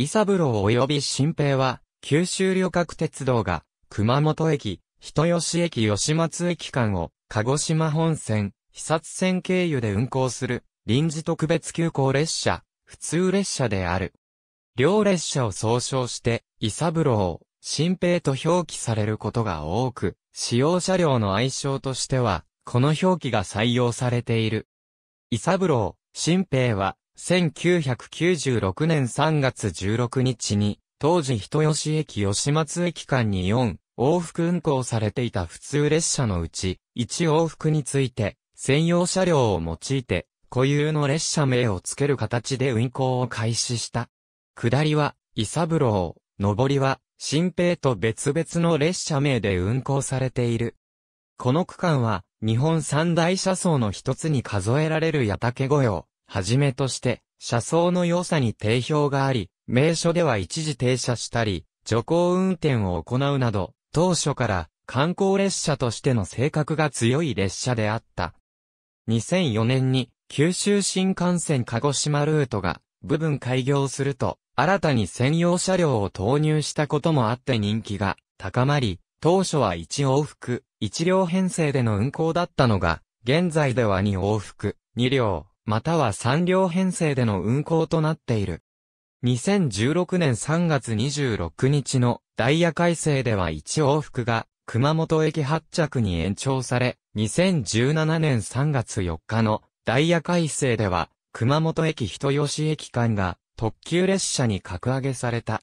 伊三郎及び新平は、九州旅客鉄道が、熊本駅、人吉駅吉松駅間を、鹿児島本線、被殺線経由で運行する、臨時特別急行列車、普通列車である。両列車を総称して、伊三郎、新平と表記されることが多く、使用車両の愛称としては、この表記が採用されている。伊三郎、新平は、1996年3月16日に、当時人吉駅吉松駅間に4往復運行されていた普通列車のうち、1往復について、専用車両を用いて、固有の列車名を付ける形で運行を開始した。下りは、伊三郎、上りは、新平と別々の列車名で運行されている。この区間は、日本三大車窓の一つに数えられる八竹御用、はじめとして、車窓の良さに定評があり、名所では一時停車したり、徐行運転を行うなど、当初から観光列車としての性格が強い列車であった。2004年に九州新幹線鹿児島ルートが部分開業すると、新たに専用車両を投入したこともあって人気が高まり、当初は1往復、1両編成での運行だったのが、現在では2往復、2両、または3両編成での運行となっている。2016年3月26日のダイヤ改正では1往復が熊本駅発着に延長され、2017年3月4日のダイヤ改正では熊本駅人吉駅間が特急列車に格上げされた。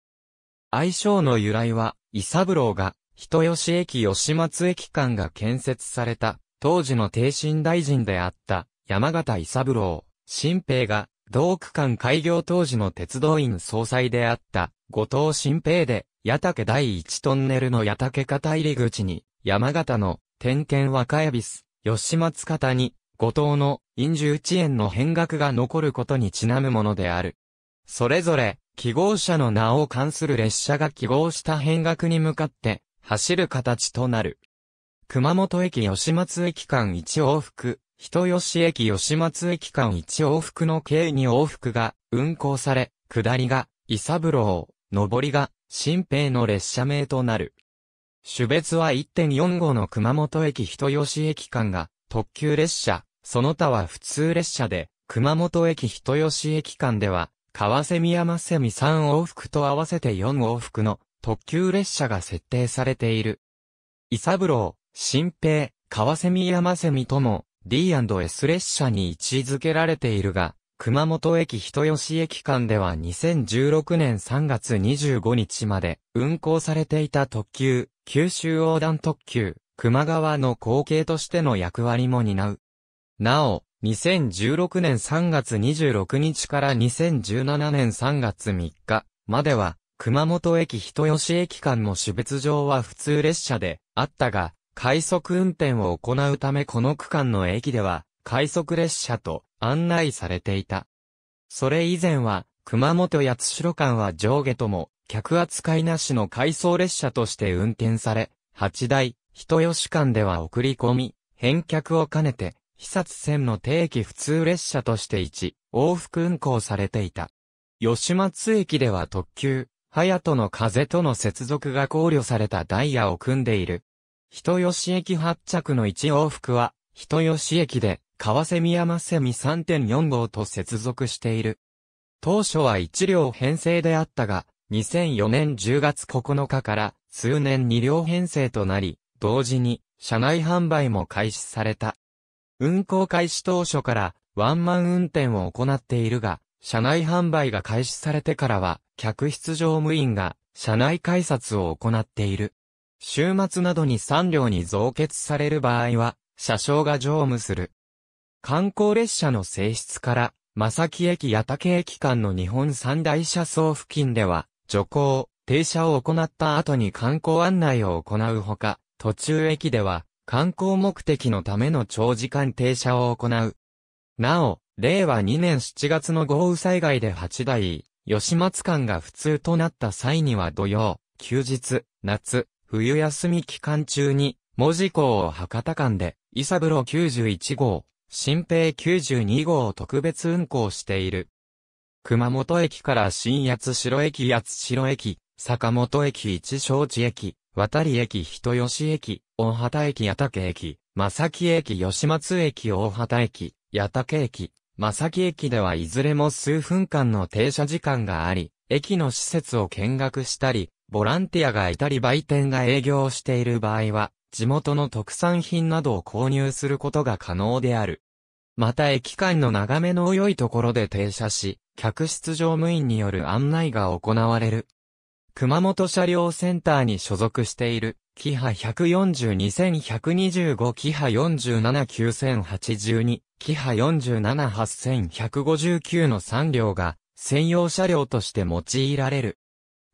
愛称の由来は、伊三郎が人吉駅吉松駅間が建設された当時の帝神大臣であった山形伊三郎、新平が、同区間開業当時の鉄道院総裁であった、後藤新平で、矢竹第一トンネルの矢竹方入り口に、山形の、点検若恵比寿、吉松方に、後藤の、陰住一円の変額が残ることにちなむものである。それぞれ、記号車の名を関する列車が記号した変額に向かって、走る形となる。熊本駅吉松駅間1往復、人吉駅吉松駅間1往復の計2往復が運行され、下りが伊三郎、上りが新平の列車名となる。種別は1.45の熊本駅人吉駅間が特急列車、その他は普通列車で、熊本駅人吉駅間では、川宮山美3往復と合わせて4往復の特急列車が設定されている。伊三郎、新平、川宮山美とも、D&S 列車に位置づけられているが、熊本駅人吉駅間では2016年3月25日まで運行されていた特急、九州横断特急、熊川の後継としての役割も担う。なお、2016年3月26日から2017年3月3日までは、熊本駅人吉駅間の種別上は普通列車であったが、快速運転を行うためこの区間の駅では、快速列車と案内されていた。それ以前は、熊本八代間は上下とも、客扱いなしの回送列車として運転され、八大、人吉間では送り込み、返却を兼ねて、被殺線の定期普通列車として一、往復運行されていた。吉松駅では特急、早との風との接続が考慮されたダイヤを組んでいる。人吉駅発着の1往復は、人吉駅で、川蝉山蝉3.4号と接続している。当初は1両編成であったが、2004年10月9日から数年2両編成となり、同時に車内販売も開始された。運行開始当初からワンマン運転を行っているが、車内販売が開始されてからは、客室乗務員が車内改札を行っている。週末などに3両に増結される場合は、車掌が乗務する。観光列車の性質から、正木駅八竹駅間の日本三大車窓付近では、徐行、停車を行った後に観光案内を行うほか、途中駅では、観光目的のための長時間停車を行う。なお、令和2年7月の豪雨災害で8台、吉松間が普通となった際には土曜、休日、夏、冬休み期間中に、門司港を博多間で、伊三郎91号、新平92号を特別運行している。熊本駅から新八代駅八代駅、坂本駅一正地駅、渡り駅人吉駅、大畑駅八竹駅、正木駅吉松駅大畑駅、八竹駅、正木駅ではいずれも数分間の停車時間があり、駅の施設を見学したり、ボランティアがいたり売店が営業している場合は、地元の特産品などを購入することが可能である。また駅間の長めの良いところで停車し、客室乗務員による案内が行われる。熊本車両センターに所属している、キハ142125キハ4 7 9 0 8 2キハ4 7 8 1 5 9の3両が専用車両として用いられる。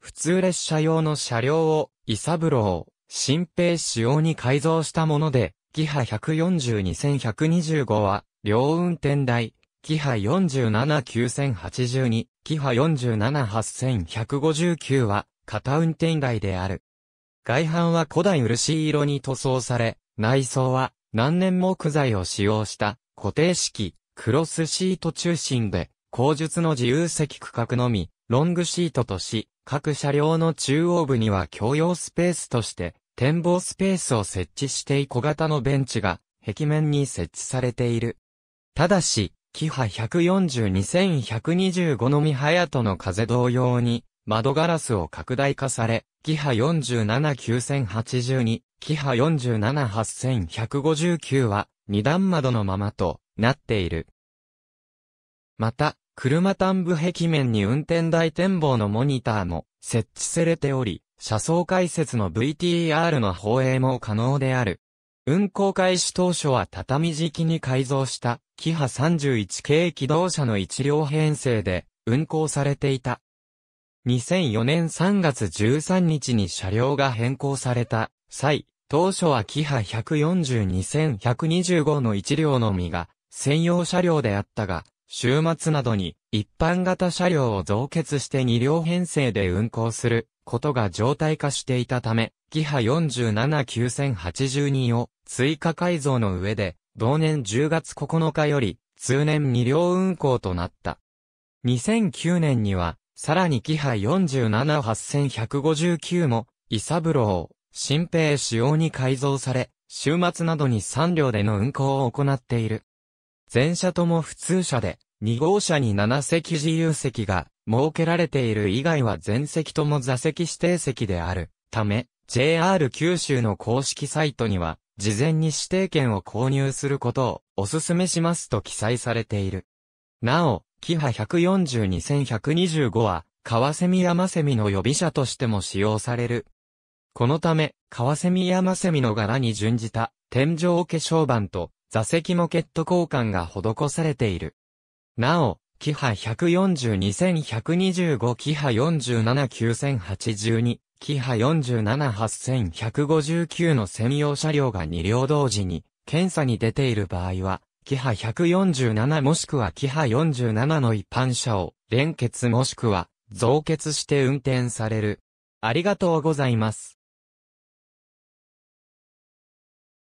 普通列車用の車両を、イサブロー、新兵仕様に改造したもので、キハ142125は、両運転台、キハ47982、キハ478,159は、片運転台である。外板は古代漆色に塗装され、内装は何年も木材を使用した固定式クロスシート中心で、後述の自由席区画のみロングシートとし、各車両の中央部には共用スペースとして、展望スペースを設置して小型のベンチが壁面に設置されている。ただし、キハ142125のミハヤとの風同様に、窓ガラスを拡大化され、キハ47982、キハ478,159は、二段窓のままとなっている。また、車端部壁面に運転台展望のモニターも設置されており、車窓解説の VTR の放映も可能である。運行開始当初は畳敷きに改造した、キハ31系機動車の1両編成で運行されていた。2004年3月13日に車両が変更された際、当初はキハ1 4 2 1 2 5の1両のみが専用車両であったが、週末などに一般型車両を増結して2両編成で運行することが常態化していたため、キハ479082を追加改造の上で、同年10月9日より通年2両運行となった。2009年には、さらにキハ478,159も、イサブロー、新兵仕様に改造され、週末などに3両での運行を行っている。全車とも普通車で、2号車に7席自由席が設けられている以外は全席とも座席指定席であるため、JR 九州の公式サイトには、事前に指定券を購入することをお勧めしますと記載されている。なお、キハ1 4 2 1 2 5は、カワセミヤマセミの予備車としても使用される。このため、カワセミヤマセミの柄に準じた天井化粧板と座席モケット交換が施されている。なお、キハ142125キハ4 7 9 0 8 2キハ478,159の専用車両が2両同時に検査に出ている場合は、キハ147もしくはキハ47の一般車を連結もしくは増結して運転される。ありがとうございます。